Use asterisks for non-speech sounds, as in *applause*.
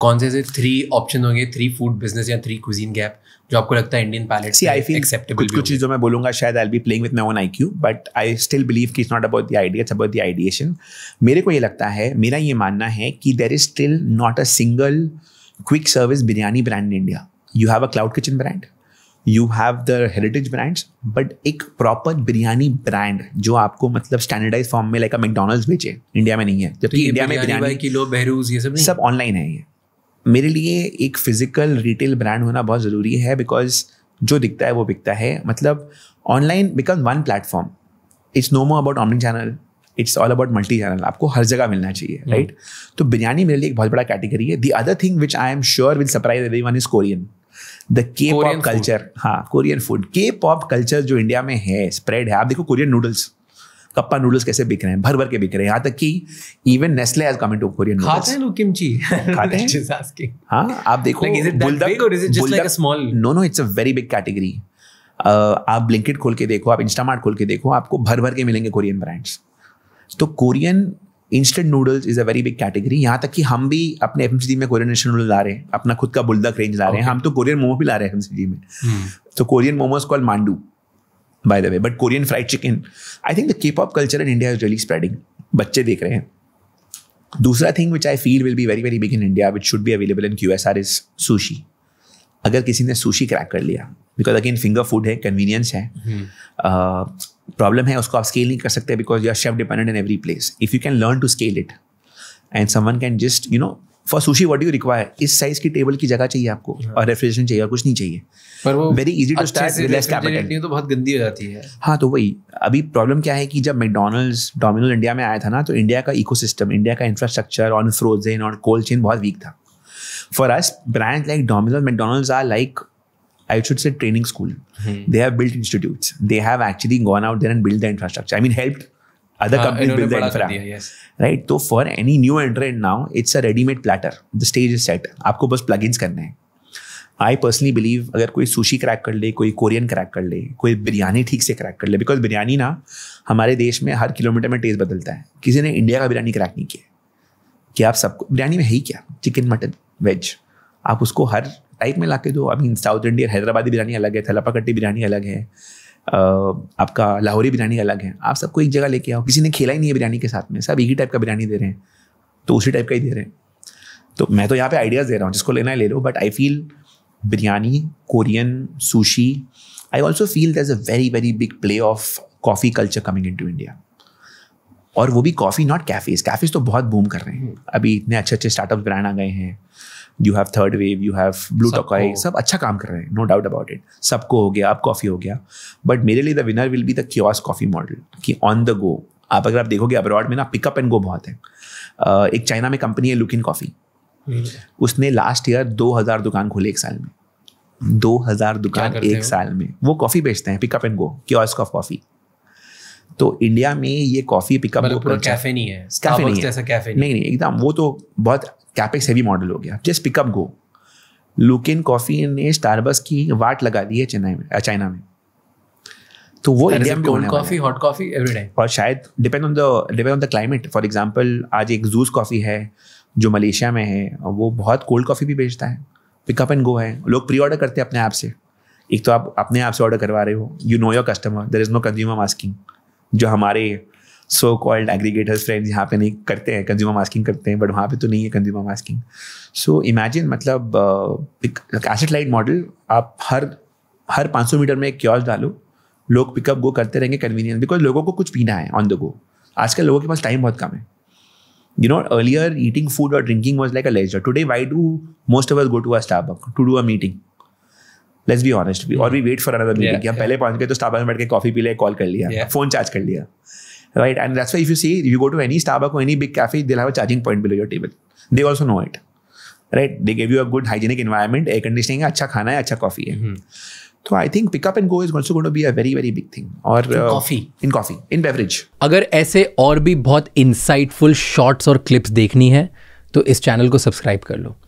कौन से ऐसे थ्री ऑप्शन होंगे थ्री फूड बिजनेस या थ्री क्विजीन गैप जो आपको लगता है Indian palate see I feel acceptable कुछ चीज़ों में बोलूंगा शायद I be playing with my own I Q but I still believe कि it's not about the idea it's about the ideation मेरे को ये लगता है मेरा ये मानना है कि there is still not a single quick service biryani brand in India you have a cloud kitchen brand you have the heritage brands but एक प्रॉपर बिरयानी ब्रांड जो आपको मतलब स्टैंडर्डाइज फॉर्म में लाइक अ मैकडोनल्ड्स बेचे इंडिया में नहीं है जबकि इंडिया तो में बिरयानी किलो बहरूज ये सब सब ऑनलाइन है ये मेरे लिए एक फिजिकल रिटेल ब्रांड होना बहुत ज़रूरी है बिकॉज जो दिखता है वो बिकता है मतलब online become one platform it's no more about online channel it's all about multi channel आपको हर जगह मिलना चाहिए राइट हम्म। तो बिरयानी मेरे लिए एक बहुत बड़ा कैटेगरी है the other thing which I am sure will surprise everyone is Korean the K pop culture हाँ Korean food K pop culture जो इंडिया में है स्प्रेड है आप देखो कोरियन नूडल्स कप्पा नूडल्स कैसे बिक रहे हैं भर भर के बिक रहे हैं यहाँ तक कि even Nestle has coming to Korean खाते हैं लोग किमची *laughs* खाते हैं हाँ आप देखो no no it's a very big category आप ब्लिंकिट खोल के देखो आप इंस्टामार्ट खोल के देखो आपको भर भर के मिलेंगे कोरियन ब्रांड्स तो Korean instant noodles is a very big category यहाँ तक कि हम भी अपने एफ में कोरियन इंस्टेंट नूडल ला रहे हैं अपना खुद का बुलदक रेंज ला रहे हैं हम तो कोरियन मोमो भी ला रहे हैं एफ में hmm. तो Korean momos call mandu by the way but Korean fried chicken I think the cape of culture in India is really spreading बच्चे देख रहे हैं. दूसरा thing which I feel will be very very big in India which should be available in Q S R is sushi अगर किसी ने sushi crack कर लिया बिकॉज अगेन फिंगर फूड है कन्वीनियंस है प्रॉब्लम है उसको आप स्केल नहीं कर सकते because you are chef dependent in every place if you can learn to scale it and someone can just you know for sushi what you require इस size की टेबल की जगह चाहिए आपको हाँ। और रेफ्रिजरेशन चाहिए और कुछ नहीं चाहिए पर वो very easy to start less capital तो बहुत गंदी हो जाती है हाँ तो वही अभी प्रॉब्लम क्या है कि जब मैकडोनल्ड्स डोमिनोज इंडिया में आया था ना तो इंडिया का इकोसिस्टम इंडिया का infrastructure on frozen on cold chain बहुत वीक था for us brand like Domino's McDonald's or like I should say training school they have built built they have actually gone out there and build the infrastructure I mean mean, other uh, build the infra yes. right तो for any new entrant now it's a ready made platter the stage is set आपको बस plugins करने हैं I personally believe अगर कोई sushi crack कर ले कोई कोरियन क्रैक कर ले कोई बिरयानी ठीक से क्रैक कर ले बिकॉज बिरयानी ना हमारे देश में हर किलोमीटर में टेस्ट बदलता है किसी ने इंडिया का बिरयानी क्रैक नहीं किया कि आप सबको बिरयानी में है ही क्या चिकन मटन वेज आप उसको हर टाइप में ला के दो I mean South Indian Hyderabadi biryani अलग है थलापाकट्टी बिरयानी अलग है आपका लाहौरी बिरयानी अलग है आप सबको एक जगह लेके आओ किसी ने खेला ही नहीं है बिरयानी के साथ में सब एक ही टाइप का बिरयानी दे रहे हैं तो उसी टाइप का ही दे रहे हैं तो मैं तो यहाँ पे आइडियाज़ दे रहा हूँ जिसको लेना है ले लो but I feel biryani Korean sushi I also feel there's a very very big play of coffee culture coming into India और वो भी कॉफ़ी नॉट कैफ़ेज़ कैफ़ेज़ तो बहुत बूम कर रहे हैं हम्म। अभी इतने अच्छे अच्छे स्टार्टअप ब्रांड आ गए हैं you have Third Wave you have Blue Tokai सब अच्छा काम कर रहे हैं नो डाउट अबाउट इट सबको हो गया अब कॉफ़ी हो गया बट मेरे लिए the winner will be the kiosk coffee model कि ऑन द गो आप अगर आप देखोगे अब्रॉड में ना पिकअप एंड गो बहुत है uh, एक चाइना में कंपनी है लुक इन कॉफ़ी उसने लास्ट ईयर दो हज़ार दुकान खोले एक साल में दो हज़ार दुकान एक साल में वो कॉफ़ी बेचते हैं pickup and go kiosk of coffee तो इंडिया में ये कॉफी पिकअप कैफे नहीं है कैफे नहीं जैसा कैफे नहीं नहीं एकदम वो तो बहुत कैपेक्स हैवी मॉडल हो गया just pickup go Luckin Coffee ने स्टारबक्स की वाट लगा दी है चेन्नई में चाइना में तो वो इंडिया में cold coffee hot coffee every time और शायद depend on the depend on the climate for example आज एक जूस कॉफी है जो मलेशिया में है वो बहुत कोल्ड कॉफी भी बेचता है पिकअप एंड गो है लोग प्री ऑर्डर करते हैं अपने ऐप से एक तो आप अपने ऐप से ऑर्डर करवा रहे हो you know your customer there is no consumer masking जो हमारे सो कॉल्ड एग्रीगेटर्स फ्रेंड्स यहाँ पे नहीं करते हैं कंज्यूमर मास्किंग करते हैं बट वहाँ पे तो नहीं है कंज्यूमर मास्किंग सो इमेजिन मतलब uh, एक एसेट लाइट मॉडल आप हर हर 500 मीटर में एक क्योस डालो लोग पिकअप गो करते रहेंगे कन्वीनियंस बिकॉज लोगों को कुछ पीना है ऑन द गो आजकल लोगों के पास टाइम बहुत कम है you know earlier eating food और drinking was like a leisure today why do most of us go to a staff to do a meeting let's be honest भी और we wait for another meeting हम पहले पहुंच गए तो Starbucks में बैठ के कॉफी पी लिया कॉल कर लिया फोन चार्ज कर लिया right and that's why if you see you go to any Starbuck any big cafe they have a charging point below your table they also know it right they give you a good hygienic environment air conditioning अच्छा खाना है अच्छा coffee है hmm. तो I think pickup and go is also going to be a very very big thing और coffee in coffee in beverage अगर ऐसे और भी बहुत इंसाइटफुल शॉर्ट्स और क्लिप्स देखनी है तो इस चैनल को सब्सक्राइब कर लो